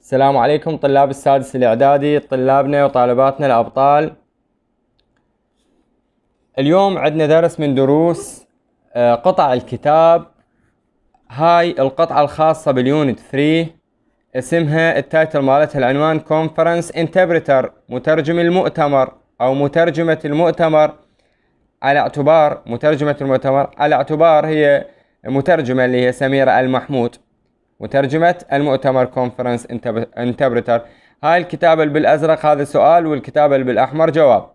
السلام عليكم طلاب السادس الإعدادي طلابنا وطالباتنا الأبطال اليوم عندنا درس من دروس آه، قطع الكتاب هاي القطعة الخاصة باليونت 3 اسمها التايتل مالتها العنوان كونفرنس انتربريتر مترجم المؤتمر أو مترجمة المؤتمر على اعتبار مترجمة المؤتمر على اعتبار هي مترجمة اللي هي سميرة المحمود وترجمة المؤتمر كونفرنس انتربريتر هاي الكتابة اللي بالأزرق هذا سؤال والكتابة اللي بالأحمر جواب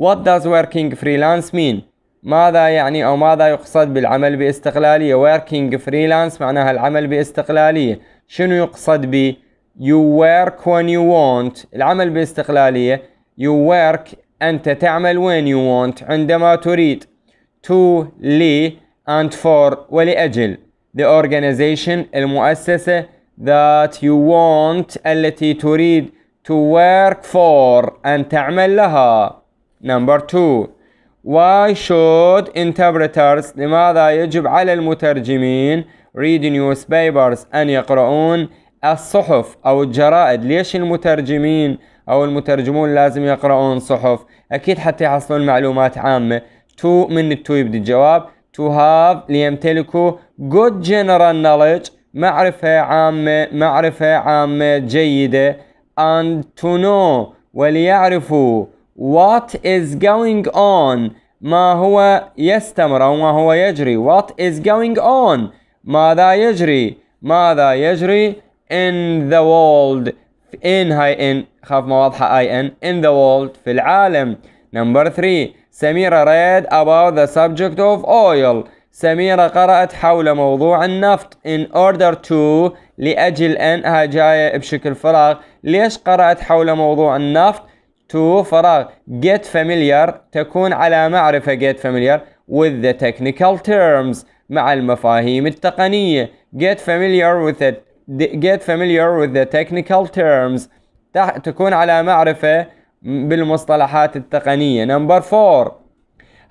What does working freelance mean؟ ماذا يعني أو ماذا يقصد بالعمل باستقلالية working freelance معناها العمل باستقلالية شنو يقصد ب you work when you want العمل باستقلالية you work أنت تعمل when you want عندما تريد to لي and for ولأجل the organization المؤسسة that you want التي تريد to work for أن تعمل لها number two why should interpreters لماذا يجب على المترجمين read newspapers أن يقرؤون الصحف أو الجرائد ليش المترجمين أو المترجمون لازم يقرؤون صحف أكيد حتى يحصلون معلومات عامة تو من التو يبدي الجواب to have ليمتلكوا good general knowledge معرفة عامة معرفة عامة جيدة and to know وليعرفوا what is going on ما هو يستمر أو ما هو يجري what is going on ماذا يجري ماذا يجري in the world in هاي in خاف ما واضحة I N in the world في العالم number three سميرة read about the subject of oil سميرة قرأت حول موضوع النفط in order to لأجل أنها جاية بشكل فراغ ليش قرأت حول موضوع النفط to فراغ get familiar تكون على معرفة get familiar with the technical terms مع المفاهيم التقنية get familiar with the get familiar with the technical terms تكون على معرفة بالمصطلحات التقنية نمبر 4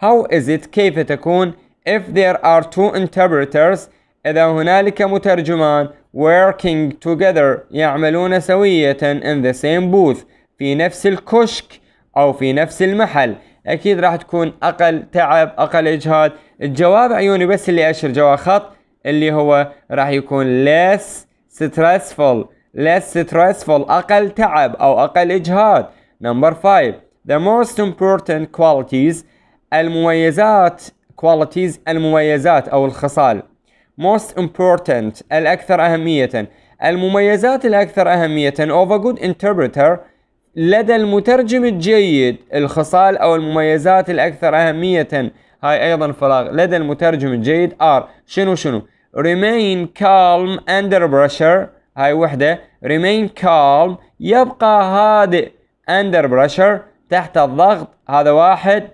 how is it كيف تكون if there are two interpreters إذا هنالك مترجمان working together يعملون سوية in the same booth في نفس الكشك أو في نفس المحل أكيد راح تكون أقل تعب أقل إجهاد الجواب عيوني بس اللي أشر جوا خط اللي هو راح يكون less stressful less stressful أقل تعب أو أقل إجهاد Number 5 The most important qualities المميزات qualities المميزات أو الخصال most important الأكثر أهمية المميزات الأكثر أهمية of a good interpreter لدى المترجم الجيد الخصال أو المميزات الأكثر أهمية هاي أيضا فراغ لدى المترجم الجيد are شنو شنو remain calm under pressure هاي وحدة remain calm يبقى هادئ اندر بريشر تحت الضغط هذا واحد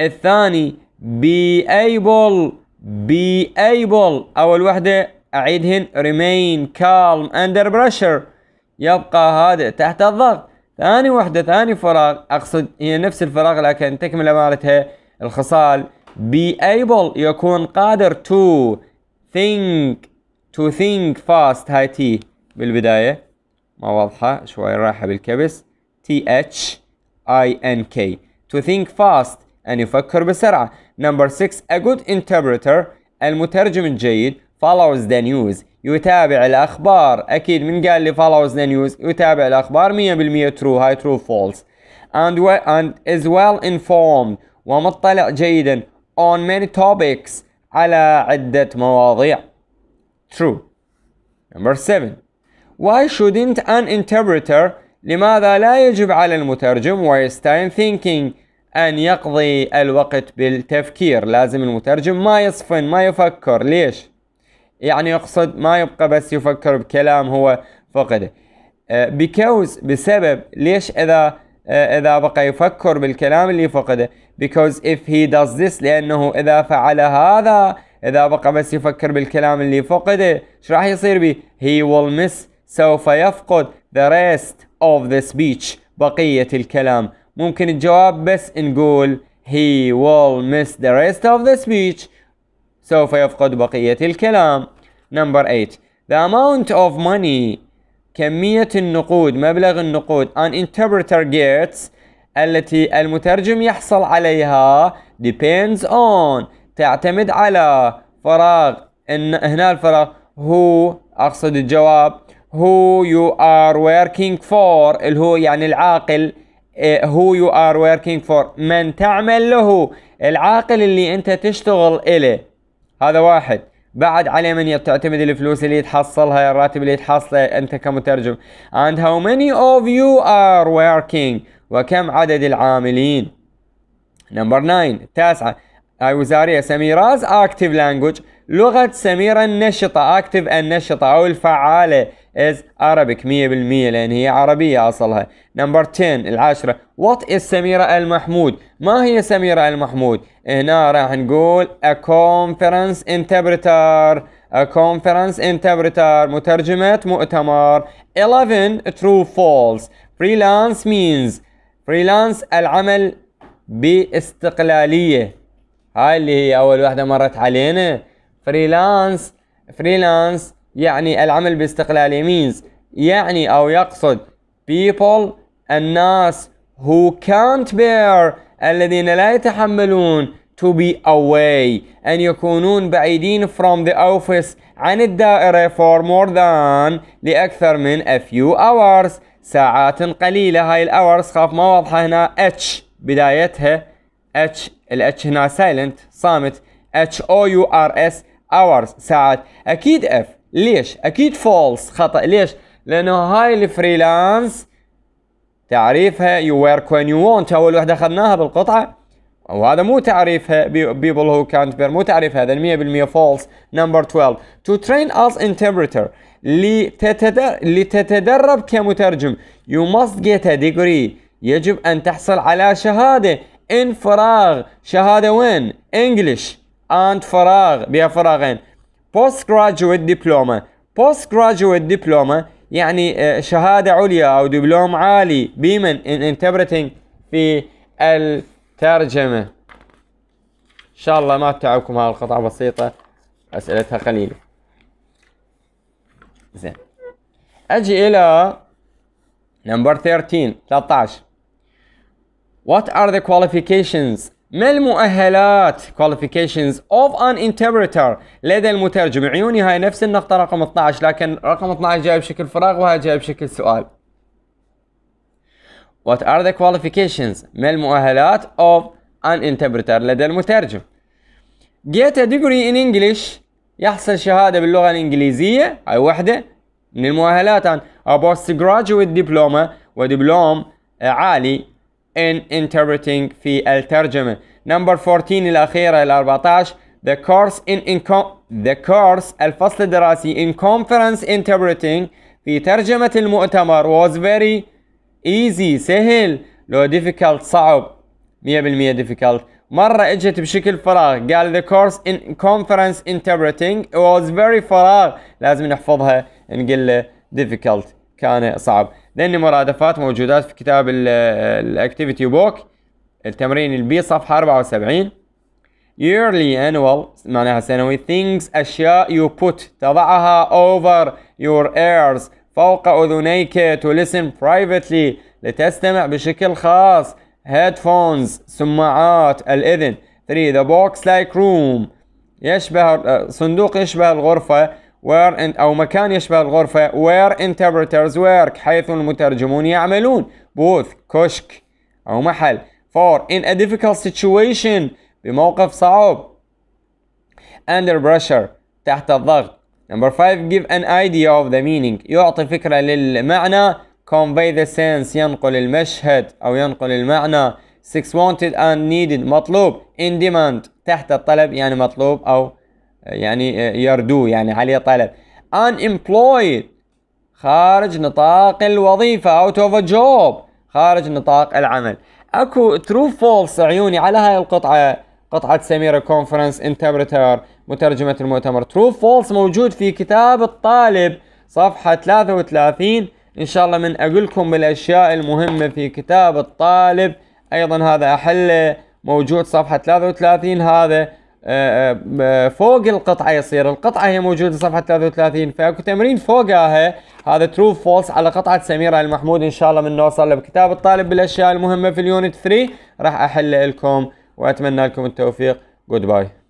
الثاني بي ايبل بي ايبل اول وحده اعيدهن ريمين كالم اندر بريشر يبقى هذا تحت الضغط ثاني وحده ثاني فراغ اقصد هي نفس الفراغ لكن تكمله مالتها الخصال بي ايبل يكون قادر تو ثينك تو ثينك فاست هاي تي بالبدايه ما واضحة شوي رايحة بالكبس T H I N K to think fast أن يفكر بسرعة number six a good interpreter المترجم الجيد follows the news يتابع الأخبار أكيد من قال لي follows the news يتابع الأخبار 100% true هاي true false and, and is well informed ومطلع جيدا on many topics على عدة مواضيع true number seven Why shouldn't an interpreter لماذا لا يجب على المترجم waste time thinking أن يقضي الوقت بالتفكير لازم المترجم ما يصفن ما يفكر ليش يعني يقصد ما يبقى بس يفكر بكلام هو فقده uh, because بسبب ليش إذا uh, إذا بقى يفكر بالكلام اللي فقده because if he does this لأنه إذا فعل هذا إذا بقى بس يفكر بالكلام اللي فقده ايش راح يصير به he will miss سوف يفقد the rest of the speech بقية الكلام ممكن الجواب بس نقول he will miss the rest of the speech سوف يفقد بقية الكلام number 8 the amount of money كمية النقود مبلغ النقود an interpreter gets التي المترجم يحصل عليها depends on تعتمد على فراغ إن هنا الفراغ هو أقصد الجواب who you are working for اللي هو يعني العاقل إيه، who you are working for من تعمل له العاقل اللي انت تشتغل إله هذا واحد بعد عليه من تعتمد الفلوس اللي تحصلها الراتب اللي تحصله انت كمترجم and how many of you are working وكم عدد العاملين نمبر 9 تاسعة وزارية سميراز active language لغة سميرة النشطة active النشطة أو الفعالة is Arabic 100% لأن هي عربية أصلها Number 10 العاشرة What is سميرة المحمود ما هي سميرة المحمود هنا راح نقول a conference interpreter a conference interpreter مترجمة مؤتمر 11 true false freelance means freelance العمل باستقلالية هاي اللي هي أول واحدة مرت علينا freelance freelance يعني العمل باستقلال means يعني أو يقصد people الناس who can't bear الذين لا يتحملون to be away أن يكونون بعيدين from the office عن الدائرة for more than لأكثر من a few hours ساعات قليلة هاي الأورز خاف ما واضحة هنا H بدايتها H ال H هنا silent صامت H O U R S hours ساعات أكيد F ليش اكيد فولس خطا ليش لانه هاي الفريلانس تعريفها يو ورك وين يو وونت اول وحده اخذناها بالقطعه وهذا مو تعريفها بيبل هو كانت بير مو تعريف هذا 100% فولس نمبر 12 تو ترين اس انتربريتر لتتدرب كمترجم يو ماست جيت ا ديجري يجب ان تحصل على شهاده ان فراغ شهاده وين انجلش اند فراغ بها فراغين بوست diploma postgraduate بوست يعني آه، شهادة عليا أو دبلوم عالي بمن in interpreting في الترجمة إن شاء الله ما تتعبكم هذه القطعة بسيطة أسئلتها قليلة زين أجي إلى number 13 13 What are the qualifications ما المؤهلات qualifications of an interpreter لدى المترجم عيوني هاي نفس النقطة رقم 12 لكن رقم 12 جاي بشكل فراغ وهاي جاي بشكل سؤال What are the qualifications ما المؤهلات of an interpreter لدى المترجم Get a degree in English يحصل شهادة باللغة الإنجليزية هاي وحدة من المؤهلات a postgraduate diploma ودبلوم عالي in interpreting في الترجمة number 14 الأخيرة ال 14 the course in, in the course الفصل الدراسي in conference interpreting في ترجمة المؤتمر was very easy سهل لو difficult صعب 100% difficult مرة اجت بشكل فراغ قال the course in conference interpreting was very فراغ لازم نحفظها نقول difficult كان صعب لان مرادفات موجودات في كتاب الاكتيفيتي بوك التمرين البي صفحه 74 yearly annual معناها سنوي things أشياء you put تضعها over your ears فوق أذنيك to listen privately لتستمع بشكل خاص headphones سماعات الإذن 3 the box like room يشبه صندوق يشبه الغرفة where and أو مكان يشبه الغرفة where interpreters work حيث المترجمون يعملون booth كشك أو محل for in a difficult situation بموقف صعب under pressure تحت الضغط number five give an idea of the meaning يعطي فكرة للمعنى convey the sense ينقل المشهد أو ينقل المعنى six wanted and needed مطلوب in demand تحت الطلب يعني مطلوب أو يعني آه، يردو يعني عليه طلب unemployed خارج نطاق الوظيفة out of a job خارج نطاق العمل اكو ترو فولس عيوني على هاي القطعة قطعة سميرة كونفرنس انتربرتر مترجمة المؤتمر ترو فولس موجود في كتاب الطالب صفحة 33 ان شاء الله من اقول لكم بالاشياء المهمة في كتاب الطالب ايضا هذا احله موجود صفحة 33 هذا آه، آه، فوق القطعه يصير القطعه هي موجوده صفحه 33 فاكو تمرين فوقها هذا ترو فولس على قطعه سميره المحمود ان شاء الله من نوصل بكتاب الطالب بالاشياء المهمه في اليونت 3 راح احل لكم واتمنى لكم التوفيق جود باي